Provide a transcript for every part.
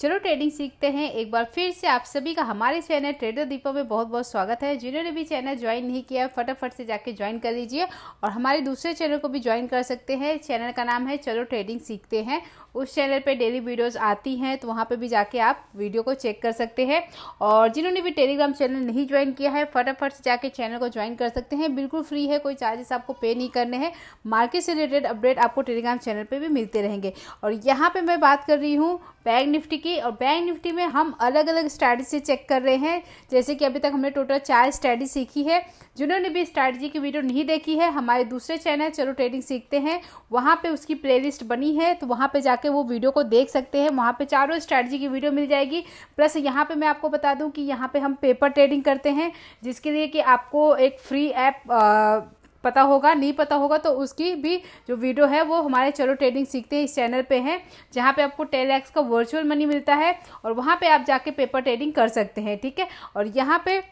चलो ट्रेडिंग सीखते हैं एक बार फिर से आप सभी का हमारे चैनल ट्रेडर दीपक में बहुत बहुत स्वागत है जिन्होंने भी चैनल ज्वाइन नहीं किया है फटाफट से जाके ज्वाइन कर लीजिए और हमारे दूसरे चैनल को भी ज्वाइन कर सकते हैं चैनल का नाम है चलो ट्रेडिंग सीखते हैं उस चैनल पे डेली वीडियोस आती हैं तो वहाँ पर भी जाके आप वीडियो को चेक कर सकते हैं और जिन्होंने भी टेलीग्राम चैनल नहीं ज्वाइन किया है फटाफट से जाके चैनल को ज्वाइन कर सकते हैं बिल्कुल फ्री है कोई चार्जेस आपको पे नहीं करने हैं मार्केट से रिलेटेड अपडेट आपको टेलीग्राम चैनल पर भी मिलते रहेंगे और यहाँ पर मैं बात कर रही हूँ बैंक निफ्टी की और बैंक निफ्टी में हम अलग अलग स्ट्रैटेजी चेक कर रहे हैं जैसे कि अभी तक हमने टोटल चार स्ट्रैटेजी सीखी है जिन्होंने भी स्ट्रैटेजी की वीडियो नहीं देखी है हमारे दूसरे चैनल चलो ट्रेडिंग सीखते हैं वहाँ पर उसकी प्लेलिस्ट बनी है तो वहाँ पर जाके वो वीडियो को देख सकते हैं वहाँ पर चारों स्ट्रैटेजी की वीडियो मिल जाएगी प्लस यहाँ पर मैं आपको बता दूँ कि यहाँ पर हम पेपर ट्रेडिंग करते हैं जिसके लिए कि आपको एक फ्री ऐप पता होगा नहीं पता होगा तो उसकी भी जो वीडियो है वो हमारे चलो ट्रेडिंग सीखते हैं इस चैनल पे है जहाँ पे आपको टेन लैक्स का वर्चुअल मनी मिलता है और वहाँ पे आप जाके पेपर ट्रेडिंग कर सकते हैं ठीक है और यहाँ पे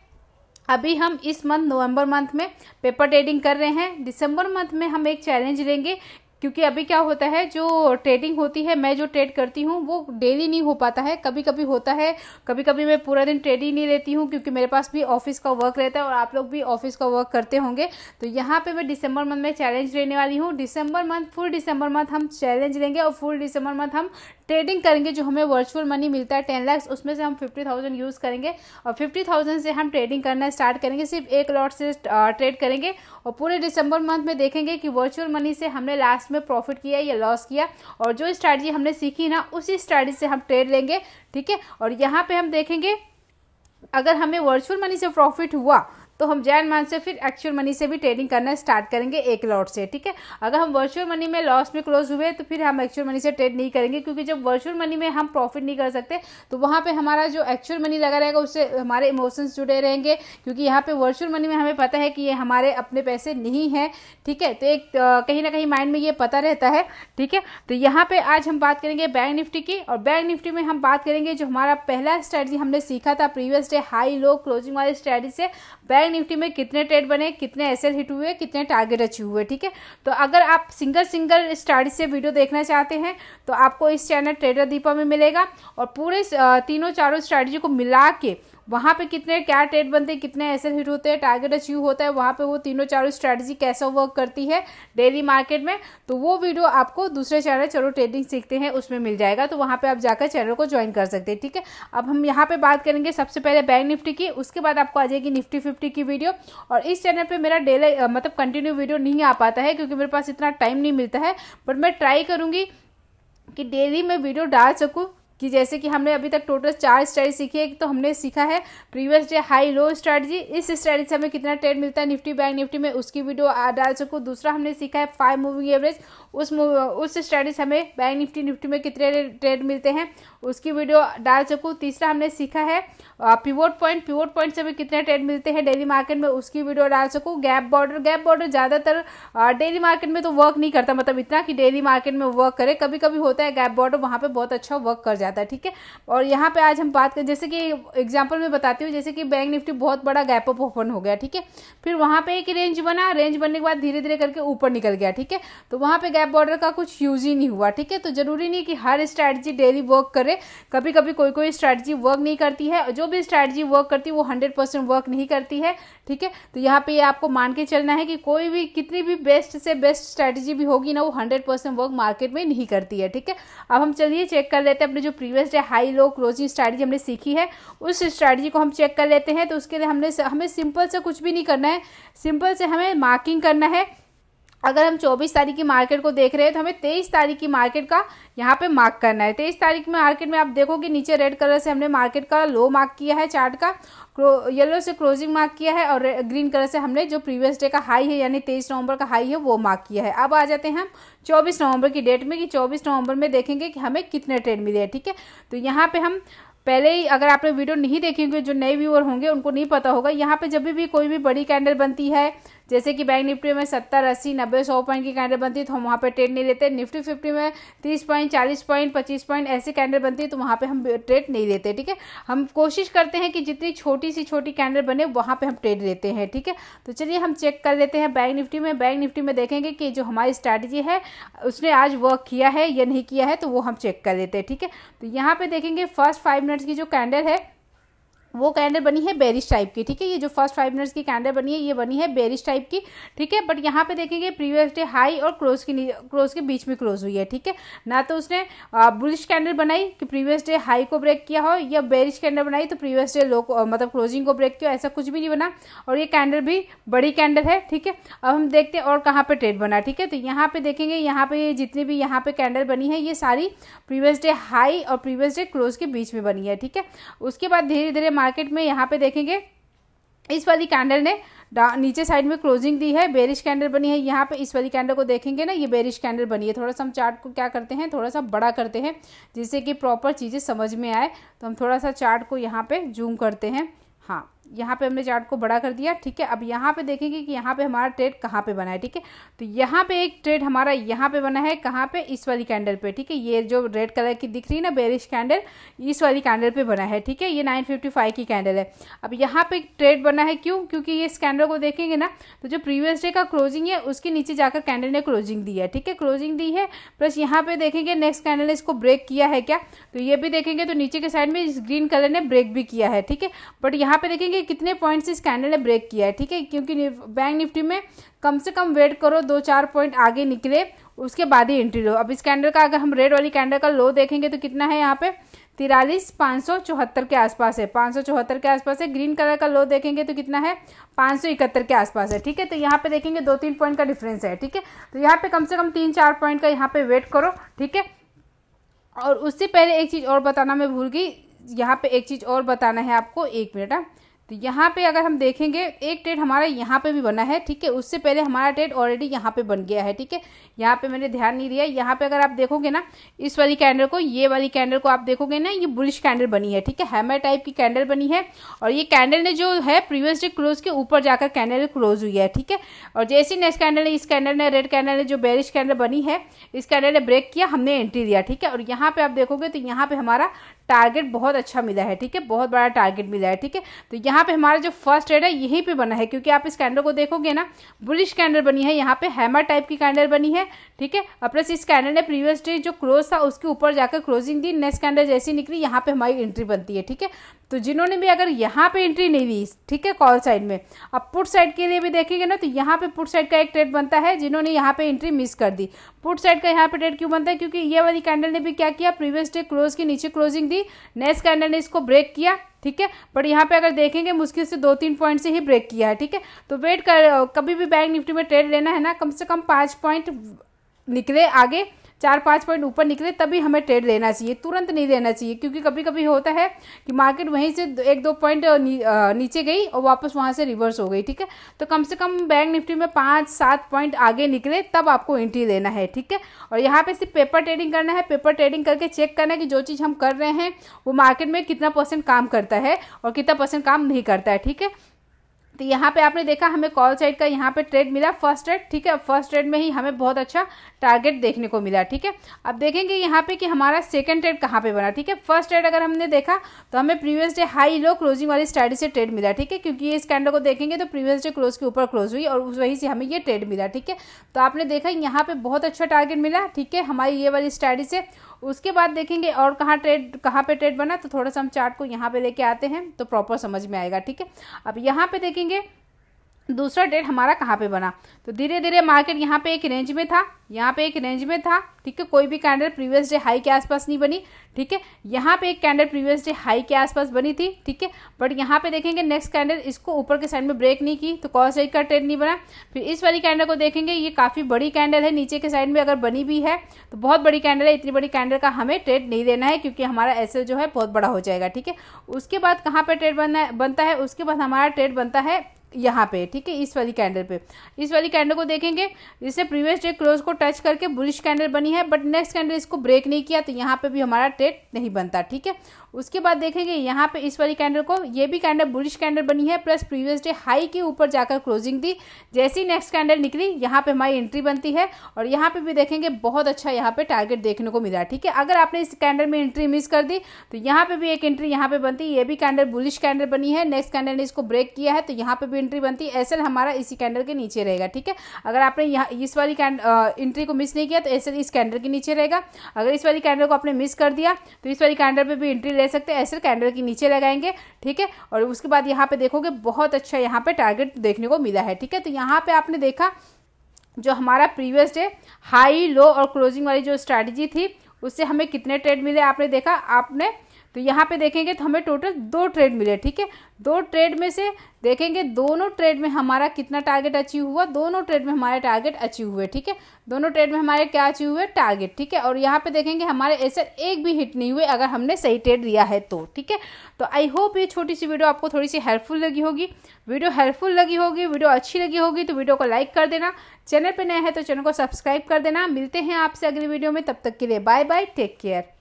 अभी हम इस मंथ नवंबर मंथ में पेपर ट्रेडिंग कर रहे हैं दिसंबर मंथ में हम एक चैलेंज लेंगे क्योंकि अभी क्या होता है जो ट्रेडिंग होती है मैं जो ट्रेड करती हूँ वो डेली नहीं हो पाता है कभी कभी होता है कभी कभी मैं पूरा दिन ट्रेड ही नहीं लेती हूँ क्योंकि मेरे पास भी ऑफिस का वर्क रहता है और आप लोग भी ऑफिस का वर्क करते होंगे तो यहाँ पे मैं दिसंबर मंथ में चैलेंज लेने वाली हूँ दिसंबर मंथ फुल दिसंबर मंथ हम चैलेंज लेंगे और फुल दिसंबर मंथ हम ट्रेडिंग करेंगे जो हमें वर्चुअल मनी मिलता है टेन लैक्स उसमें से हम फिफ्टी थाउजेंड यूज़ करेंगे और फिफ्टी थाउजेंड से हम ट्रेडिंग करना स्टार्ट करेंगे सिर्फ एक लॉट से ट्रेड करेंगे और पूरे दिसंबर मंथ में देखेंगे कि वर्चुअल मनी से हमने लास्ट लास्ट में प्रॉफिट किया या लॉस किया और जो स्ट्रैटी हमने सीखी ना उसी स्ट्रैटी से हम ट्रेड लेंगे ठीक है और यहाँ पे हम देखेंगे अगर हमें वर्चुअल मनी से प्रॉफिट हुआ तो हम जैन मान से फिर एक्चुअल मनी से भी ट्रेडिंग करना स्टार्ट करेंगे एक लॉट से ठीक है अगर हम वर्चुअल मनी में लॉस में क्लोज हुए तो फिर हम एक्चुअल मनी से ट्रेड नहीं करेंगे क्योंकि जब वर्चुअल मनी में हम प्रॉफिट नहीं कर सकते तो वहाँ पर हमारा जो एक्चुअल मनी लगा रहेगा उससे हमारे इमोशंस जुड़े रहेंगे क्योंकि यहाँ पर वर्चुअल मनी में हमें पता है कि ये हमारे अपने पैसे नहीं हैं ठीक है तो एक कहीं ना कहीं माइंड में ये पता रहता है ठीक है तो यहाँ पर आज हम बात करेंगे बैंक निफ्टी की और बैंक निफ्टी में हम बात करेंगे जो हमारा पहला स्ट्रेटजी हमने सीखा था previous day high low closing वाली स्ट्रेटजी से बैंक बैंक निफ्टी में कितने ट्रेड बने कितने एस हिट हुए कितने टारगेट अचीव हुए ठीक है तो अगर आप सिंगल सिंगल स्टडी से वीडियो देखना चाहते हैं तो आपको इस चैनल ट्रेडर दीपा में मिलेगा और पूरे तीनों चारों स्ट्रैटेजी को मिला के वहाँ पे कितने क्या ट्रेड बनते हैं कितने ऐसे हिट होते हैं टारगेट अचीव होता है वहाँ पे वो तीनों चारों स्ट्रैटेजी कैसा वर्क करती है डेली मार्केट में तो वो वीडियो आपको दूसरे चैनल चलो ट्रेडिंग सीखते हैं उसमें मिल जाएगा तो वहाँ पर आप जाकर चैनल को ज्वाइन कर सकते हैं ठीक है अब हम यहाँ पर बात करेंगे सबसे पहले बैंक निफ्टी की उसके बाद आपको आ जाएगी निफ्टी फिफ्टी की वीडियो और इस चैनल पर मेरा डेली मतलब कंटिन्यू वीडियो नहीं आ पाता है क्योंकि मेरे पास इतना टाइम नहीं मिलता है बट मैं ट्राई करूँगी कि डेली मैं वीडियो डाल सकूँ कि जैसे कि हमने अभी तक टोटल चार स्ट्रैटी सीखी है तो हमने सीखा है previous day high low strategy इस स्ट्रैटी से हमें कितना ट्रेड मिलता है निफ्टी बैंक निफ्टी में उसकी वीडियो डाल सको दूसरा हमने सीखा है फाइव मूविंग एवरेज उस उस स्ट्रैटी से हमें बैंक निफ्टी निफ्टी में कितने ट्रेड मिलते हैं उसकी वीडियो डाल सकूँ तीसरा हमने सीखा है पिवोट पॉइंट पिवोट पॉइंट से हमें कितने ट्रेड मिलते हैं डेली मार्केट में उसकी वीडियो डाल सकूँ गैप बॉर्डर गैप बॉर्डर ज़्यादातर डेली मार्केट में तो वर्क नहीं करता मतलब इतना कि डेली मार्केट में वर्क करे कभी कभी होता है गैप बॉर्डर वहाँ पर बहुत अच्छा वर्क कर जाता जाता है ठीक है और यहाँ पे आज हम बात करें जैसे कि एग्जाम्पल में बताती हूँ जैसे कि बैंक निफ्टी बहुत बड़ा गैप अप ओपन हो गया ठीक है फिर वहाँ पे एक रेंज बना रेंज बनने के बाद धीरे धीरे करके ऊपर निकल गया ठीक है तो वहाँ पे गैप बॉर्डर का कुछ यूज ही नहीं हुआ ठीक है तो जरूरी नहीं कि हर स्ट्रैटी डेली वर्क करे कभी कभी कोई कोई स्ट्रैटी वर्क नहीं करती है जो भी स्ट्रैटी वर्क करती है वो हंड्रेड वर्क नहीं करती है ठीक है तो यहाँ पे आपको मान के चलना है कि कोई भी कितनी भी बेस्ट से बेस्ट स्ट्रैटेजी भी होगी ना वो हंड्रेड वर्क मार्केट में नहीं करती है ठीक है अब हम चलिए चेक कर लेते हैं अपने जो previous day high low closing strategy हमने सीखी है उस स्ट्रैटेजी को हम चेक कर लेते हैं तो उसके लिए हमने हमें सिंपल से कुछ भी नहीं करना है सिंपल से हमें मार्किंग करना है अगर हम 24 तारीख की मार्केट को देख रहे हैं तो हमें 23 तारीख की मार्केट का यहाँ पे मार्क करना है 23 तारीख में मार्केट में आप देखोगे नीचे रेड कलर से हमने मार्केट का लो मार्क किया है चार्ट का येलो से क्लोजिंग मार्क किया है और ग्रीन कलर से हमने जो प्रीवियस डे का हाई है यानी तेईस नवंबर का हाई है वो मार्क किया है अब आ जाते हैं हम चौबीस नवंबर की डेट में कि चौबीस नवंबर में देखेंगे कि हमें कितने ट्रेड मिले हैं ठीक है तो यहाँ पर हम पहले ही अगर आपने वीडियो नहीं देखी होंगे जो नए व्यूअर होंगे उनको नहीं पता होगा यहाँ पे जब भी कोई भी बड़ी कैंडल बनती है जैसे कि बैंक निफ्टी में सत्तर अस्सी नब्बे सौ पॉइंट की कैंडल बनती है तो हम वहाँ पर ट्रेड नहीं लेते निफ्टी फिफ्टी में तीस पॉइंट चालीस पॉइंट पच्चीस पॉइंट ऐसे कैंडल बनती है तो वहाँ पर हम ट्रेड नहीं लेते ठीक है हम कोशिश करते हैं कि जितनी छोटी सी छोटी कैंडल बने वहाँ पर हम ट्रेड लेते हैं ठीक है तो चलिए हम चेक कर लेते हैं बैंक निफ्टी में बैंक निफ्टी में देखेंगे कि जो हमारी स्ट्रैटेजी है उसने आज वर्क किया है या नहीं किया है तो वो हम चेक कर लेते हैं ठीक है तो यहाँ पर देखेंगे फर्स्ट फाइव मिनट्स की जो कैंडल है वो कैंडल बनी है बेरिश टाइप की ठीक है ये जो फर्स्ट फाइव मिनट्स की कैंडल बनी है ये बनी है बेरिश टाइप की ठीक है बट यहाँ पे देखेंगे प्रीवियस डे हाई और क्लोज के क्लोज के बीच में क्लोज हुई है ठीक है ना तो उसने बुलिश कैंडल बनाई कि प्रीवियस डे हाई को ब्रेक किया हो या बेरिश कैंडल बनाई तो प्रीवियस डे लो को मतलब क्लोजिंग को ब्रेक किया ऐसा कुछ भी नहीं बना और ये कैंडल भी बड़ी कैंडल है ठीक है अब हम देखते हैं और कहाँ पर ट्रेड बना ठीक है तो यहाँ पे देखेंगे यहाँ पे जितनी भी यहाँ पे कैंडल बनी है ये सारी प्रीवियस डे हाई और प्रीवियस डे क्लोज के बीच में बनी है ठीक है उसके बाद धीरे धीरे मार्केट में यहाँ पे देखेंगे इस वाली कैंडल ने नीचे साइड में क्लोजिंग दी है बेरिश कैंडल बनी है यहाँ पे इस वाली कैंडल को देखेंगे ना ये बेरिश कैंडल बनी है थोड़ा सा हम चार्ट को क्या करते हैं थोड़ा सा बड़ा करते हैं जिससे कि प्रॉपर चीज़ें समझ में आए तो हम थोड़ा सा चार्ट को यहाँ पे जूम करते हैं हाँ यहाँ पे हमने चार्ट को बड़ा कर दिया ठीक है अब यहाँ पे देखेंगे कि यहाँ पे हमारा ट्रेड कहाँ पे बना है ठीक है तो यहाँ पे एक ट्रेड हमारा यहाँ पे बना है कहाँ पे इस वाली कैंडल पे ठीक है ये जो रेड कलर की दिख रही है ना बेरिश कैंडल इस वाली कैंडल पे बना है ठीक है ये नाइन फिफ्टी फाइव की कैंडल है अब यहाँ पे ट्रेड बना है क्यों क्योंकि ये इस कैंडल को देखेंगे ना तो जो प्रीवियस डे का क्लोजिंग है उसके नीचे जाकर कैंडल ने क्लोजिंग दी है ठीक है क्लोजिंग दी है प्लस यहाँ पे देखेंगे नेक्स्ट कैंडल ने इसको ब्रेक किया है क्या तो ये भी देखेंगे तो नीचे के साइड में इस ग्रीन कलर ने ब्रेक भी किया है ठीक है बट यहाँ पे देखेंगे कि कितने पॉइंट से इस कैंडल ने ब्रेक किया है ठीक है क्योंकि बैंक निफ्टी में कम से कम वेट करो दो चार पॉइंट आगे निकले उसके बाद ही एंट्री लो अब इस कैंडल का अगर हम रेड वाली कैंडल का लो देखेंगे तो कितना है यहाँ पे तिरालीस पाँच सौ चौहत्तर के आसपास है पाँच सौ चौहत्तर के आसपास है ग्रीन कलर का लो देखेंगे तो कितना है पाँच सौ इकहत्तर के आसपास है ठीक है तो यहाँ पे देखेंगे दो तीन पॉइंट का डिफरेंस है ठीक है तो यहाँ पे कम से कम तीन चार पॉइंट का यहाँ पे वेट करो ठीक है और उससे पहले एक चीज़ और बताना मैं भूल गई यहाँ पे एक चीज़ और बताना है आपको एक मिनट है हाँ? तो यहाँ पे अगर हम देखेंगे एक टेट हमारा यहाँ पे भी बना है ठीक है उससे पहले हमारा टेट ऑलरेडी यहाँ पे बन गया है ठीक है यहाँ पे मैंने ध्यान नहीं दिया यहाँ पे अगर आप देखोगे ना इस वाली कैंडल को ये वाली कैंडल को आप देखोगे ना ये बुलिश कैंडल बनी है ठीक है हैमर टाइप की कैंडल बनी है और ये कैंडल ने जो है प्रीवियस डे क्लोज के ऊपर जाकर कैंडल क्लोज हुई है ठीक है और जैसे नेक्स्ट कैंडल ने इस कैंडल ने रेड कैंडल ने जो बेरिश कैंडल बनी है इस कैंडल ने ब्रेक किया हमने एंट्री दिया ठीक है और यहाँ पे आप देखोगे तो यहाँ पे हमारा टारगेट बहुत अच्छा मिला है ठीक है बहुत बड़ा टारगेट मिला है ठीक है तो यहाँ पे हमारा जो फर्स्ट ट्रेड है यहीं पे बना है क्योंकि आप इस कैंडल को देखोगे ना बुलिश कैंडल बनी है यहाँ पे हैमर टाइप की कैंडल बनी है ठीक है और प्लस इस कैंडल ने प्रीवियस डे जो क्लोज था उसके ऊपर जाकर क्लोजिंग दी नेक्स्ट कैंडल जैसी निकली यहाँ पे हमारी एंट्री बनती है ठीक है तो जिन्होंने भी अगर यहाँ पे एंट्री नहीं दी ठीक है कॉल साइड में अब पुट साइड के लिए भी देखेंगे ना तो यहाँ पे पुट साइड का एक ट्रेड बनता है जिन्होंने यहाँ पे एंट्री मिस कर दी पुट साइड का यहाँ पे ट्रेड क्यों बनता है क्योंकि ये वाली कैंडल ने भी क्या किया प्रीवियस डे क्लोज के नीचे क्लोजिंग दी नेक्स्ट कैंडल ने इसको ब्रेक किया ठीक है बट यहाँ पे अगर देखेंगे मुश्किल से दो तीन पॉइंट से ही ब्रेक किया है ठीक है तो वेट कर कभी भी बैंक निफ्टी में ट्रेड लेना है ना कम से कम पाँच पॉइंट निकले आगे चार पाँच पॉइंट ऊपर निकले तभी हमें ट्रेड लेना चाहिए तुरंत नहीं लेना चाहिए क्योंकि कभी कभी होता है कि मार्केट वहीं से एक दो पॉइंट नीचे गई और वापस वहाँ से रिवर्स हो गई ठीक है तो कम से कम बैंक निफ्टी में पाँच सात पॉइंट आगे निकले तब आपको एंट्री लेना है ठीक है और यहाँ पर सिर्फ पेपर ट्रेडिंग करना है पेपर ट्रेडिंग करके चेक करना है कि जो चीज़ हम कर रहे हैं वो मार्केट में कितना परसेंट काम करता है और कितना परसेंट काम नहीं करता है ठीक है तो यहाँ पे आपने देखा हमें कॉल साइड का यहाँ पे ट्रेड मिला फर्स्ट ट्रेड ठीक है फर्स्ट ट्रेड में ही हमें बहुत अच्छा टारगेट देखने को मिला ठीक है अब देखेंगे यहाँ पे कि हमारा सेकंड ट्रेड कहाँ पे बना ठीक है फर्स्ट ट्रेड अगर हमने देखा तो हमें previous day high low closing वाली स्टडी से ट्रेड मिला ठीक है क्योंकि ये स्कैंडल को देखेंगे तो प्रीवियस डे क्लोज के ऊपर क्लोज हुई और उस वहीं से हमें ये ट्रेड मिला ठीक है तो आपने देखा यहाँ पर बहुत अच्छा टारगेट मिला ठीक है हमारी ये वाली स्टडी से उसके बाद देखेंगे और कहाँ ट्रेड कहाँ पे ट्रेड बना तो थोड़ा सा हम चार्ट को यहाँ पे लेके आते हैं तो प्रॉपर समझ में आएगा ठीक है अब यहाँ पे देखेंगे दूसरा ट्रेड हमारा कहाँ पे बना तो धीरे धीरे मार्केट यहाँ पे एक रेंज में था यहाँ पे एक रेंज में था ठीक है कोई भी कैंडल प्रीवियस डे हाई के आसपास नहीं बनी ठीक है यहाँ पे एक कैंडल प्रीवियस डे हाई के आसपास बनी थी ठीक है बट यहाँ पे देखेंगे नेक्स्ट कैंडल इसको ऊपर के साइड में ब्रेक नहीं की तो कॉस का ट्रेड नहीं बना फिर इस वाली कैंडल को देखेंगे ये काफ़ी बड़ी कैंडल है नीचे के साइड में अगर बनी भी है तो बहुत बड़ी कैंडल है इतनी बड़ी कैंडल का हमें ट्रेड नहीं देना है क्योंकि हमारा ऐसे जो है बहुत बड़ा हो जाएगा ठीक है उसके बाद कहाँ पर ट्रेड बना बनता है उसके बाद हमारा ट्रेड बनता है यहाँ पे ठीक है इस वाली कैंडल पे इस वाली कैंडल को देखेंगे इससे प्रीवियस डे क्लोज को टच करके बुलिश कैंडल बनी है बट नेक्स्ट कैंडल इसको ब्रेक नहीं किया तो यहाँ पे भी हमारा ट्रेड नहीं बनता ठीक है उसके बाद देखेंगे यहाँ पे इस वाली कैंडल को ये भी कैंडल बुलिश कैंडल बनी है प्लस प्रीवियस डे हाई के ऊपर जाकर क्लोजिंग दी जैसी नेक्स्ट कैंडल निकली यहाँ पे हमारी एंट्री बनती है और यहाँ पे भी देखेंगे बहुत अच्छा यहाँ पे टारगेट देखने को मिला ठीक है अगर आपने इस कैंडल में एंट्री मिस कर दी तो यहाँ पे भी एक एंट्री यहाँ पे बनती ये भी कैंडल बुलिश कैंडल बनी है नेक्स्ट कैंडल ने इसको ब्रेक किया है तो यहाँ पे भी एंट्री बनती है हमारा इसी कैंडल के नीचे रहेगा ठीक है अगर आपने यहाँ इस वाली एंट्री को मिस नहीं किया तो ऐसे इस कैंडल के नीचे रहेगा अगर इस वाली कैंडल को आपने मिस कर दिया तो इस वाली कैंडल पर भी एंट्री ले सकते हैं ऐसे कैंडल के नीचे लगाएंगे ठीक है और उसके बाद यहाँ पे देखोगे बहुत अच्छा यहाँ पे टारगेट देखने को मिला है ठीक है तो यहाँ पे आपने देखा जो हमारा प्रीवियस डे हाई लो और क्लोजिंग वाली जो स्ट्रैटेजी थी उससे हमें कितने ट्रेड मिले आपने देखा आपने तो यहाँ पे देखेंगे तो हमें टोटल दो ट्रेड मिले ठीक है दो ट्रेड में से देखेंगे दोनों ट्रेड में हमारा कितना टारगेट अचीव हुआ दोनों ट्रेड में हमारे टारगेट अचीव हुए ठीक है दोनों ट्रेड में हमारे क्या अचीव हुए टारगेट ठीक है और यहाँ पे देखेंगे हमारे ऐसे एक भी हिट नहीं हुए अगर हमने सही ट्रेड लिया है तो ठीक है तो आई होप ये छोटी सी वीडियो आपको थोड़ी सी हेल्पफुल लगी होगी वीडियो हेल्पफुल लगी होगी वीडियो अच्छी लगी होगी तो वीडियो को लाइक कर देना चैनल पर नया है तो चैनल को सब्सक्राइब कर देना मिलते हैं आपसे अगली वीडियो में तब तक के लिए बाय बाय टेक केयर